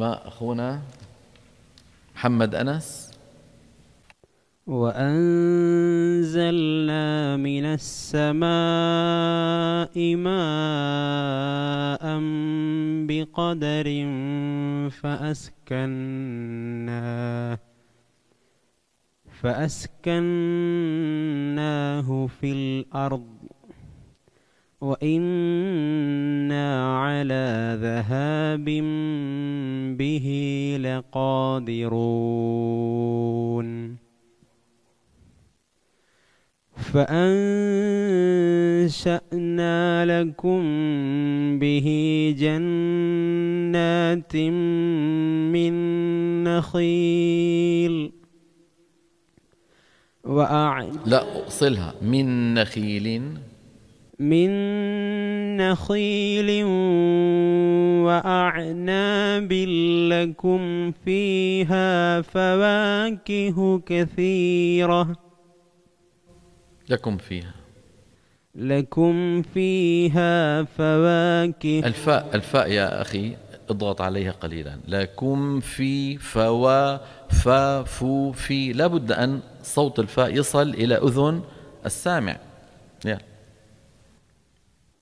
اسماء أخونا محمد أنس وأنزلنا من السماء ماء بقدر فأسكناه فأسكناه في الأرض وإنا على ذهاب به لقادرون فأنشأنا لكم به جنات من نخيل وأعن لا أصلها من نخيل من نخيل وأعناب لكم فيها فواكه كثيرة لكم فيها لكم فيها فواكه الفاء الفاء يا أخي اضغط عليها قليلا لكم في فوا فا فو في لابد أن صوت الفاء يصل إلى أذن السامع يلا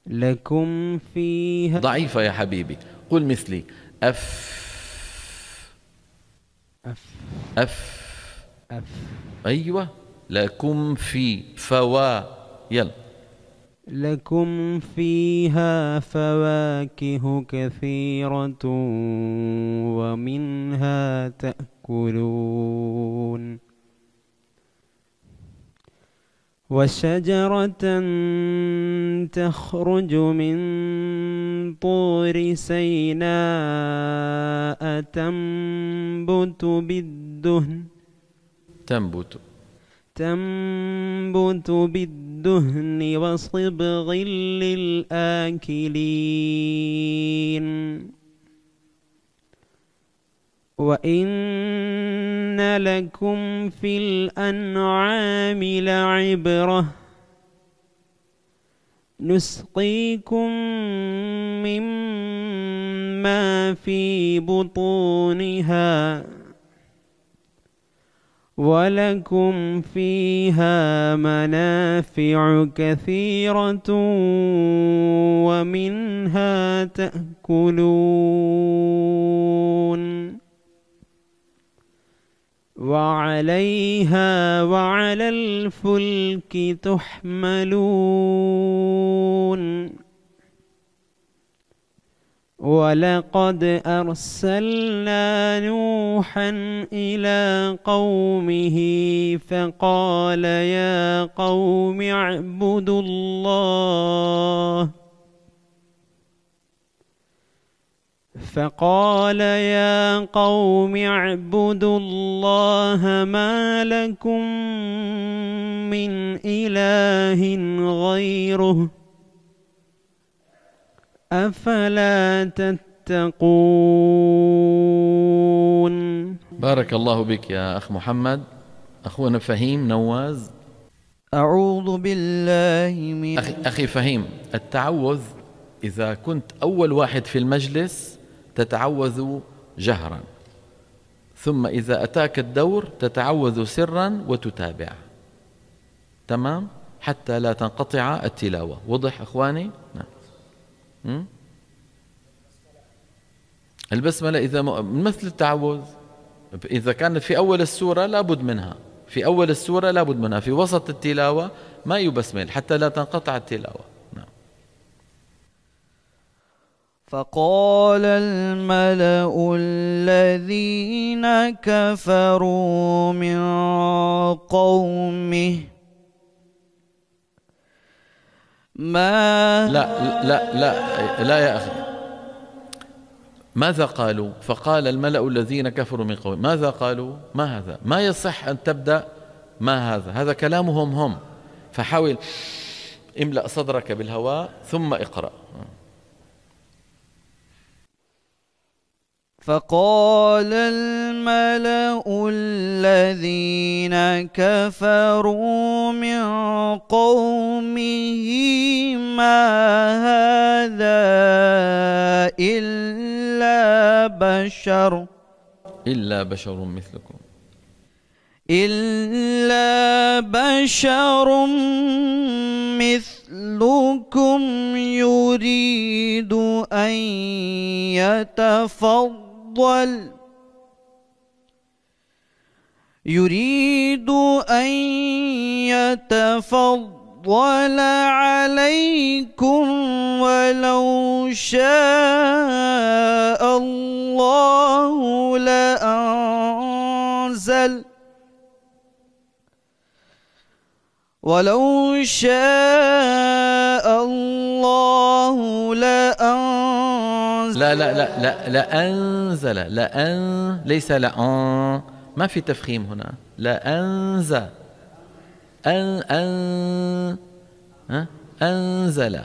لكم فيها ضعيفة يا حبيبي قل مثلي أف أف أف أف أيوة لكم في فوا يلا لكم فيها فواكه كثيرة ومنها تأكلون وشجرة تخرج من طور سيناء تنبت بالدهن تنبت تنبت بالدهن وصبغ للآكلين وَإِنَّ لَكُمْ فِي الْأَنْعَامِ لَعِبْرَةً نُسْقِيكُم مِّمَّا فِي بُطُونِهَا وَلَكُمْ فِيهَا مَنَافِعُ كَثِيرَةٌ وَمِنْهَا تَأْكُلُونَ وعليها وعلى الفلك تحملون ولقد أرسلنا نوحا إلى قومه فقال يا قوم اعبدوا الله فقال يا قوم اعبدوا الله ما لكم من إله غيره أفلا تتقون بارك الله بك يا أخ محمد أخونا فهيم نواز أعوذ بالله من أخي, أخي فهيم التعوذ إذا كنت أول واحد في المجلس تتعوذ جهرا ثم إذا أتاك الدور تتعوذ سرا وتتابع تمام حتى لا تنقطع التلاوة وضح أخواني نعم البسملة إذا مثل التعوذ إذا كانت في أول السورة لابد منها في أول السورة لابد منها في وسط التلاوة ما يبسمل حتى لا تنقطع التلاوة فقال الملأ الذين كفروا من قومه ما لا لا لا لا يا أخي ماذا قالوا فقال الملأ الذين كفروا من قومه ماذا قالوا ما هذا ما يصح أن تبدأ ما هذا هذا كلامهم هم فحاول املأ صدرك بالهواء ثم اقرأ فقال الملأ الذين كفروا من قومه ما هذا إلا بشر إلا بشر مثلكم إلا بشر مثلكم يريد أن يتفضل تفضل يريد أن يتفضل عليكم ولو شاء الله لأنزل ولو شاء الله لأنزل لا لا لا لا لأنزل لأن ليس لأن ما في تفخيم هنا لأنزل أن أن أنزل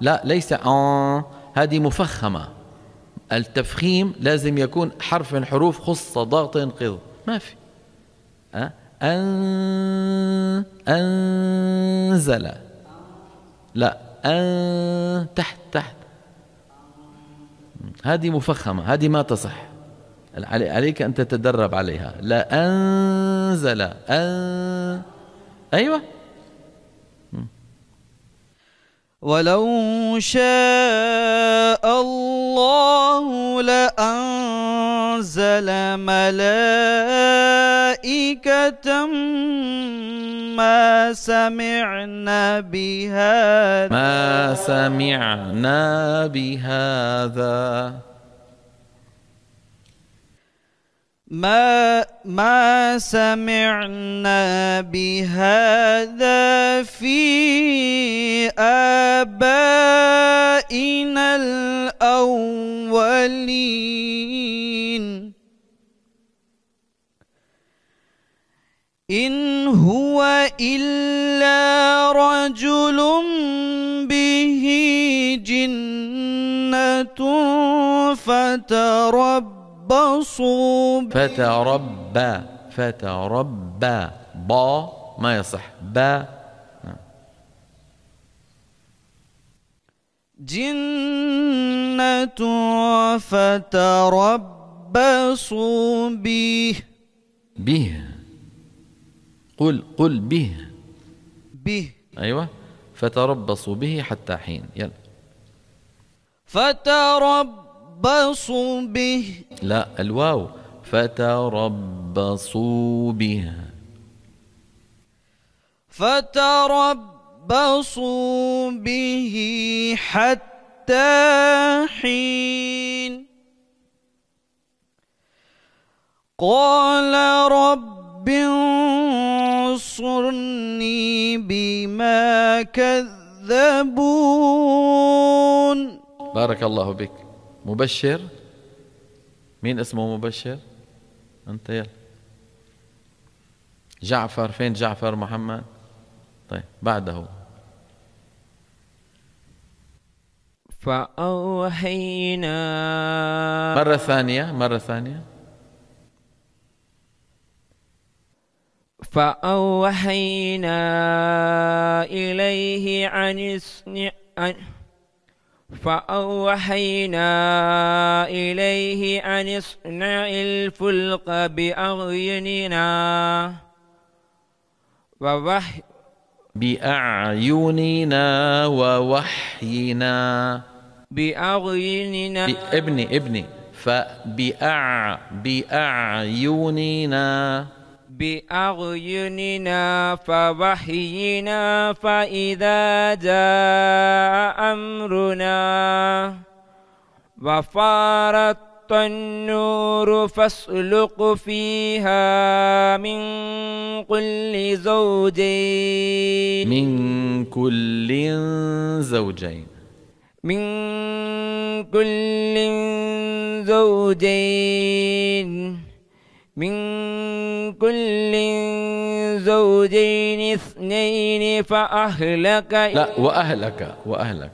لا ليس أن هذه مفخمة التفخيم لازم يكون حرف من حروف خص ضغط انقض ما في أن أنزل لا أن تحت تحت هذه مفخمة هذه ما تصح عليك أن تتدرب عليها لا أنزل أن أيوة ولو شاء الله لأن أنزل ملائكة ما سمعنا بهذا ما سمعنا بهذا ما ما سمعنا بهذا في آبائنا الأولين إلا رجل به جنة فتربصوا فتربى فتربى با ما يصح با جنة فتربصوا به به قل قل به به أيوة فتربصوا به حتى حين يلا فتربصوا به لا الواو فتربصوا به فتربصوا به حتى حين قال رب يحصرني بما كذبون بارك الله بك مبشر مين اسمه مبشر انت يلا جعفر فين جعفر محمد طيب بعده فأوحينا مرة ثانية مرة ثانية فأوحينا إليه عن اصنع فأوحينا إليه أن اصنع الفلق بأعيننا ووحي بأعيننا ووحينا بأعيننا ابني ابني فبأع بأعيننا بأعيننا فوحينا فإذا جاء أمرنا وفارت النور فاسلق فيها من كل زوجين من كل زوجين من كل زوجين من كل زوجين اثنين فأهلك لا وأهلك وأهلك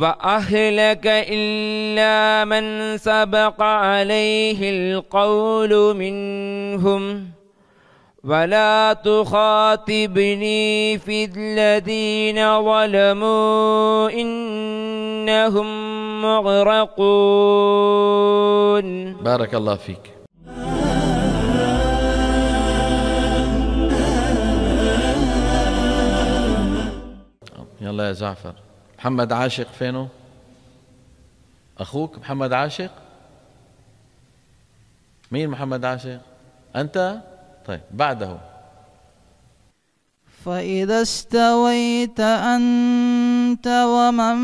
وأهلك إلا من سبق عليه القول منهم ولا تخاطبني في الذين ظلموا إنهم مغرقون بارك الله فيك الله يا جعفر محمد عاشق فينه أخوك محمد عاشق مين محمد عاشق أنت طيب بعده فإذا استويت أنت ومن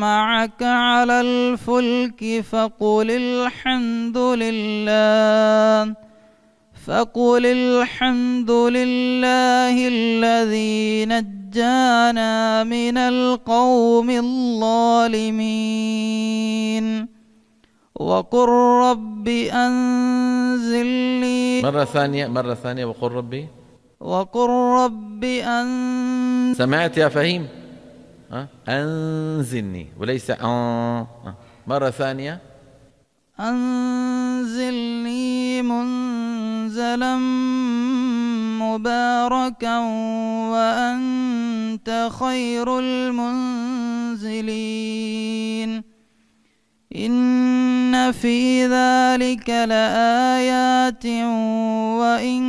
معك على الفلك فقل الحمد لله فقل الحمد لله الذي نجى نجانا من القوم الظالمين وقل رب أنزلني مرة ثانية مرة ثانية وقل ربي وقل رب أن سمعت يا فهيم أنزلني وليس أن مرة ثانية أنزل لي منزلا مباركا وأنت خير المنزلين إن في ذلك لآيات وإن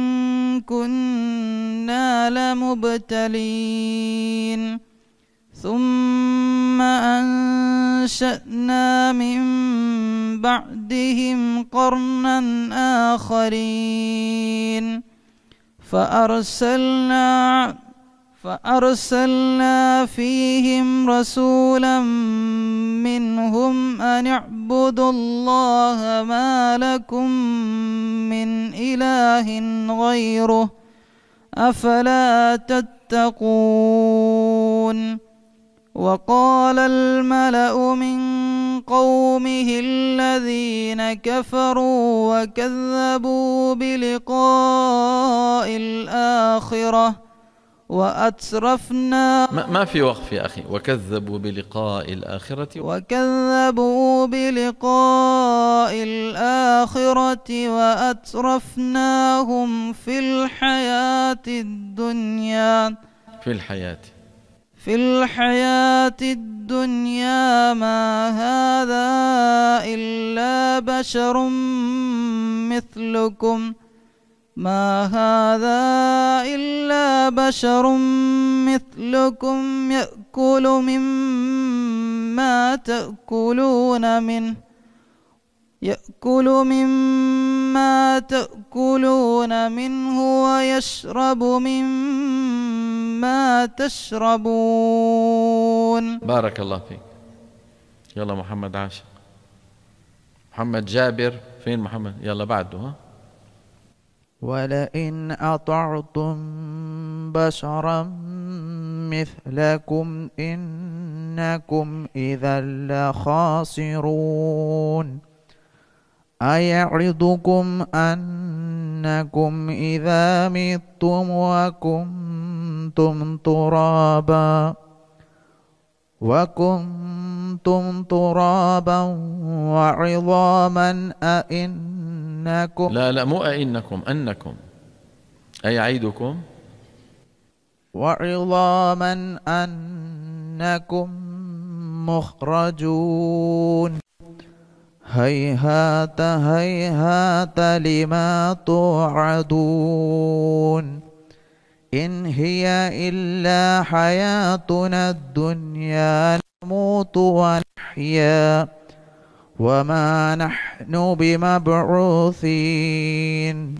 كنا لمبتلين ثم أنشأنا من بعدهم قرنا آخرين فأرسلنا فأرسلنا فيهم رسولا منهم أن اعبدوا الله ما لكم من إله غيره أفلا تتقون وقال الملأ من قومه الذين كفروا وكذبوا بلقاء الآخرة وأترفنا ما, ما في وقف يا أخي وكذبوا بلقاء الآخرة وكذبوا بلقاء الآخرة وأترفناهم في الحياة الدنيا في الحياة في الحياة الدنيا ما هذا إلا بشر مثلكم ما هذا إلا بشر مثلكم يأكل مما تأكلون منه يأكل مما تأكلون منه ويشرب مما ما تشربون بارك الله فيك يلا محمد عاشق محمد جابر فين محمد يلا بعده ها ولئن أطعتم بشرا مثلكم إنكم إذا لخاسرون أيعظكم أنكم إذا متم وكنتم وكنتم ترابا وكنتم ترابا وعظاما أئنكم لا لا مو أئنكم أنكم أي أيعيدكم وعظاما أنكم مخرجون هيهات هيهات لما توعدون إن هي إلا حياتنا الدنيا نموت ونحيا وما نحن بمبعوثين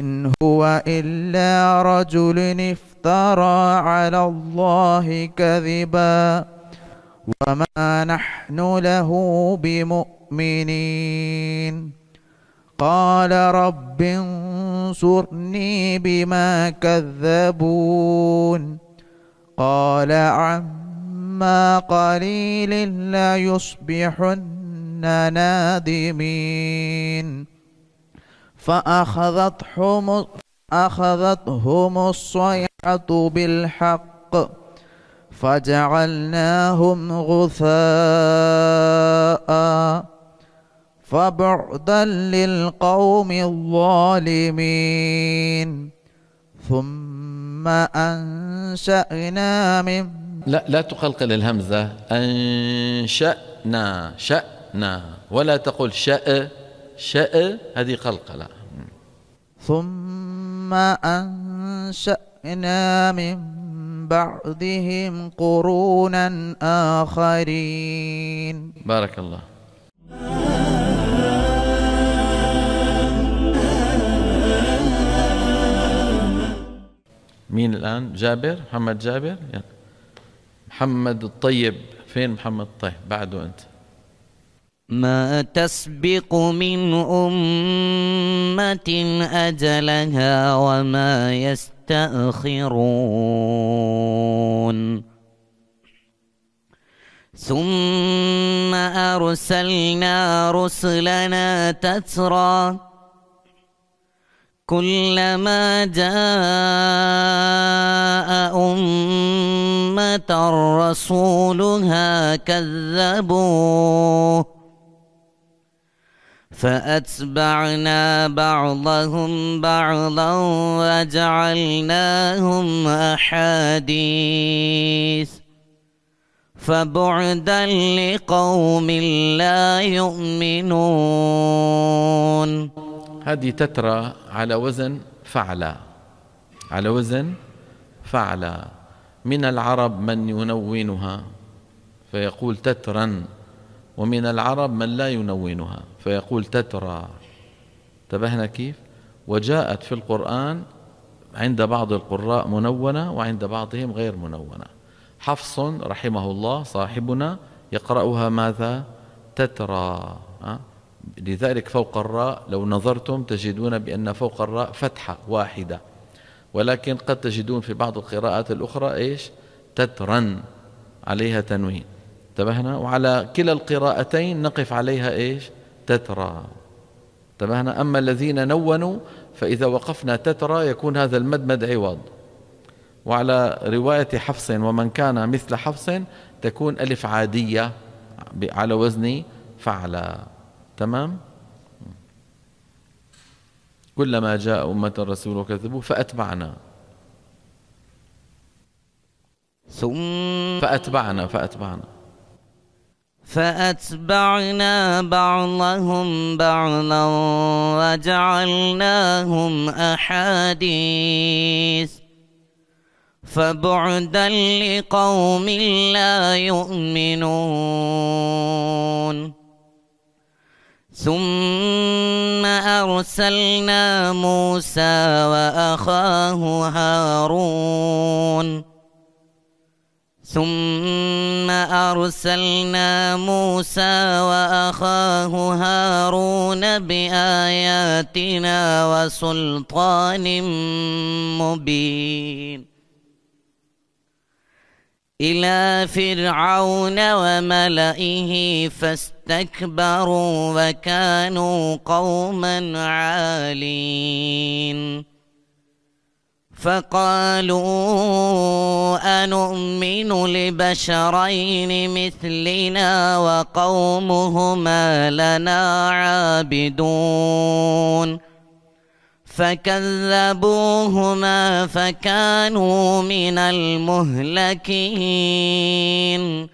إن هو إلا رجل افترى على الله كذبا وما نحن له بمؤمنين قال رب انصرني بما كذبون قال عما قليل لا يصبحن نادمين فأخذتهم أخذتهم الصيحة بالحق فجعلناهم غثاء فبعدا للقوم الظالمين ثم أنشأنا من لا لا تقلقل الهمزة أنشأنا شأنا ولا تقول شأ شأ هذه قلقلة ثم أنشأنا من بعدهم قرونا آخرين بارك الله مين الآن جابر محمد جابر يعني محمد الطيب فين محمد الطيب بعده أنت ما تسبق من أمة أجلها وما يستأخرون ثم أرسلنا رسلنا تترى كلما جاء أمة رسولها كذبوه فأتبعنا بعضهم بعضا وجعلناهم أحاديث فبعدا لقوم لا يؤمنون هذه تترى على وزن فعلى على وزن فعلى من العرب من ينونها فيقول تترا ومن العرب من لا ينونها فيقول تترى انتبهنا كيف وجاءت في القرآن عند بعض القراء منونة وعند بعضهم غير منونة حفص رحمه الله صاحبنا يقرأها ماذا تترى أه؟ لذلك فوق الراء لو نظرتم تجدون بأن فوق الراء فتحة واحدة ولكن قد تجدون في بعض القراءات الأخرى إيش تترا عليها تنوين تبهنا وعلى كلا القراءتين نقف عليها إيش تترا تبهنا أما الذين نونوا فإذا وقفنا تترا يكون هذا المدمد عوض وعلى رواية حفص ومن كان مثل حفص تكون ألف عادية على وزن فعلا تمام كلما جاء أمة الرسول وكذبوه فأتبعنا ثم فأتبعنا فأتبعنا فأتبعنا بعضهم بعضا وجعلناهم أحاديث فبعدا لقوم لا يؤمنون ثم أرسلنا موسى وأخاه هارون ثم أرسلنا موسى وأخاه هارون بآياتنا وسلطان مبين إلى فرعون وملئه فاستكبروا وكانوا قوما عالين فقالوا أنؤمن لبشرين مثلنا وقومهما لنا عابدون فكذبوهما فكانوا من المهلكين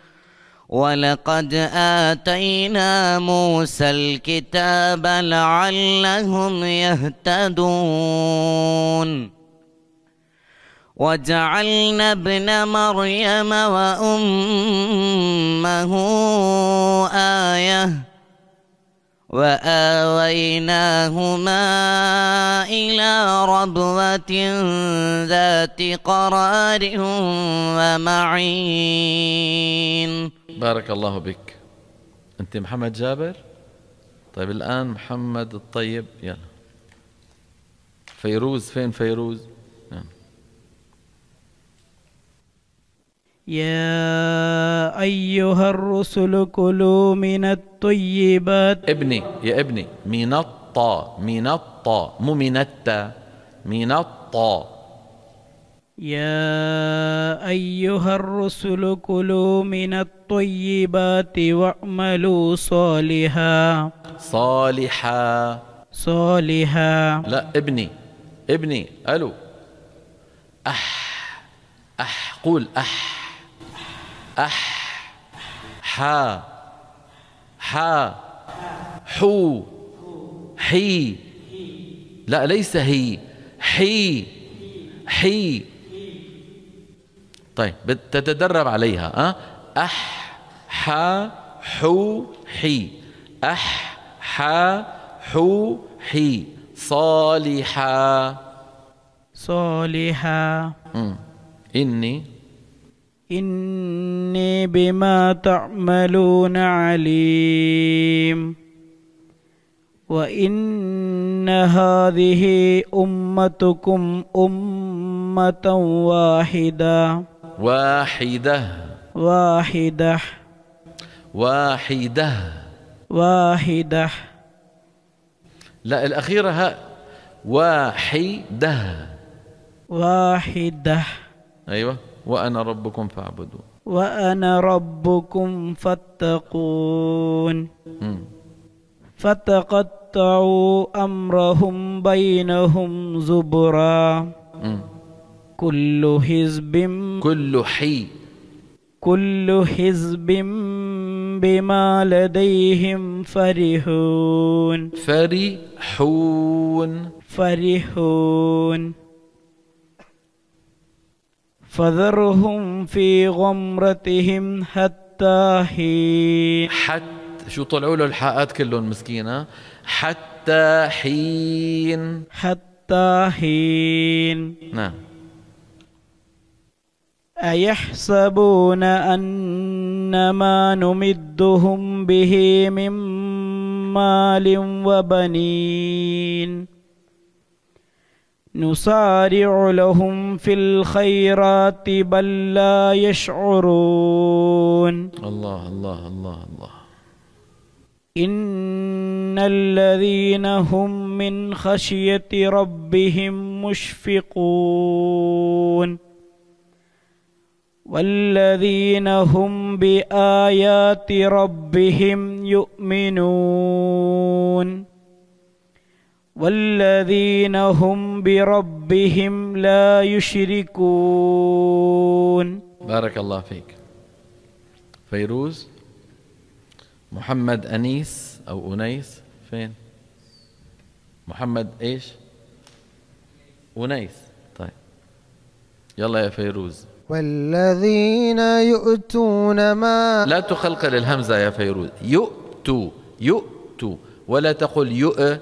ولقد آتينا موسى الكتاب لعلهم يهتدون وجعلنا ابن مريم وأمه آيةً وآويناهما إلى ربوة ذات قرار ومعين بارك الله بك أنت محمد جابر طيب الآن محمد الطيب يلا فيروز فين فيروز يا أيها الرسل كلوا من الطيبات ابني يا ابني من الطا من الطا مو من التا من الطا يا أيها الرسل كلوا من الطيبات واعملوا صالحا صالحا صالحا لا ابني ابني ألو أح أح قول أح أح حا حا حو حي لا ليس هي حي حي طيب تتدرب عليها أه؟ أح حا حو حي أح حا حو حي صالحا صالحا إني إني بما تعملون عليم وإن هذه أمتكم أمة واحدة واحدة واحدة واحدة واحدة لا الأخيرة ها واحدة واحدة أيوه وأنا ربكم فاعبدون وأنا ربكم فاتقون فتقطعوا أمرهم بينهم زبرا كل حزب كل حي كل حزب بما لديهم فرحون فرحون فرحون فذرهم في غمرتهم حتى حين حتى شو طلعوا له الحاءات كلهم مسكينة حتى حين حتى حين نعم أيحسبون أن ما نمدهم به من مال وبنين نصارع لهم في الخيرات بل لا يشعرون الله الله الله الله إن الذين هم من خشية ربهم مشفقون والذين هم بآيات ربهم يؤمنون والذين هم بربهم لا يشركون بارك الله فيك فيروز محمد أنيس أو أنيس فين محمد إيش أنيس طيب يلا يا فيروز والذين يؤتون ما لا تخلق للهمزة يا فيروز يؤتوا يؤتوا ولا تقل يؤ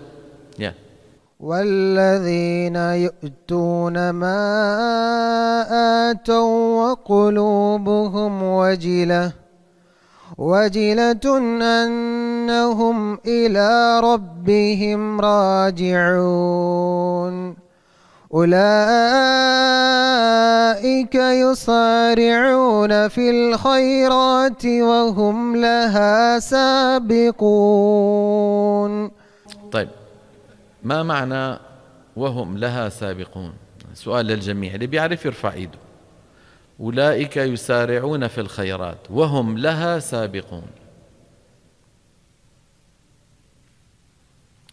والذين يؤتون ما آتوا وقلوبهم وجلة وجلة أنهم إلى ربهم راجعون أولئك يصارعون في الخيرات وهم لها سابقون طيب ما معنى وهم لها سابقون سؤال للجميع اللي بيعرف يرفع ايده أولئك يسارعون في الخيرات وهم لها سابقون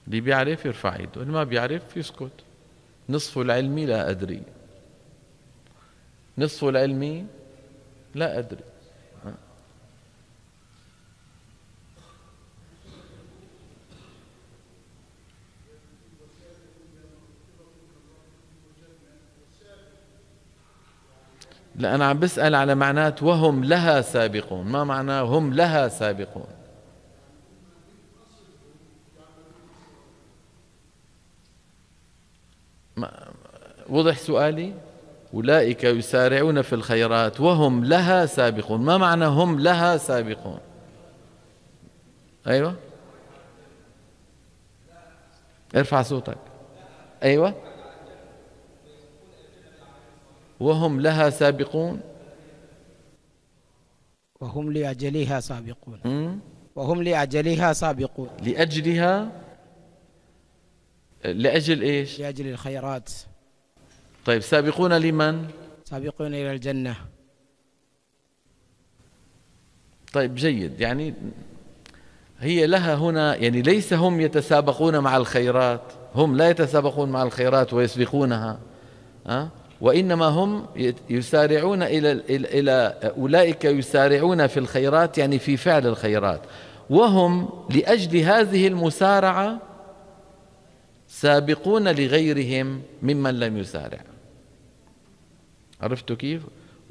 اللي بيعرف يرفع ايده اللي ما بيعرف يسكت نصف العلم لا أدري نصف العلم لا أدري لأن عم بسأل على معنات وهم لها سابقون ما معنى هم لها سابقون وضح سؤالي أولئك يسارعون في الخيرات وهم لها سابقون ما معنى هم لها سابقون أيوة ارفع صوتك أيوة وهم لها سابقون وهم لأجلها سابقون وهم لأجلها سابقون لأجلها لأجل إيش لأجل الخيرات طيب سابقون لمن سابقون إلى الجنة طيب جيد يعني هي لها هنا يعني ليس هم يتسابقون مع الخيرات هم لا يتسابقون مع الخيرات ويسبقونها أه؟ وإنما هم يسارعون إلى, إلى أولئك يسارعون في الخيرات يعني في فعل الخيرات وهم لأجل هذه المسارعة سابقون لغيرهم ممن لم يسارع عرفتوا كيف؟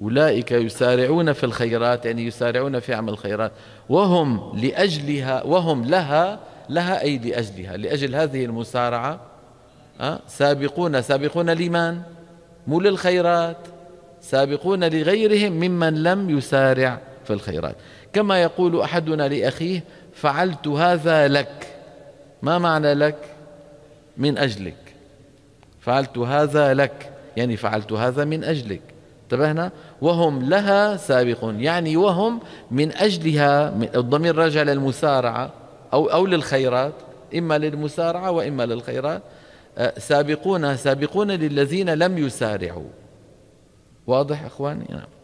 أولئك يسارعون في الخيرات يعني يسارعون في عمل الخيرات وهم لأجلها وهم لها لها أي لأجلها لأجل هذه المسارعة سابقون سابقون لمن؟ مو للخيرات سابقون لغيرهم ممن لم يسارع في الخيرات كما يقول أحدنا لأخيه فعلت هذا لك ما معنى لك من أجلك فعلت هذا لك يعني فعلت هذا من أجلك انتبهنا وهم لها سابقون يعني وهم من أجلها الضمير راجع للمسارعة أو, أو للخيرات إما للمسارعة وإما للخيرات سابقون أه، سابقون للذين لم يسارعوا واضح أخواني نعم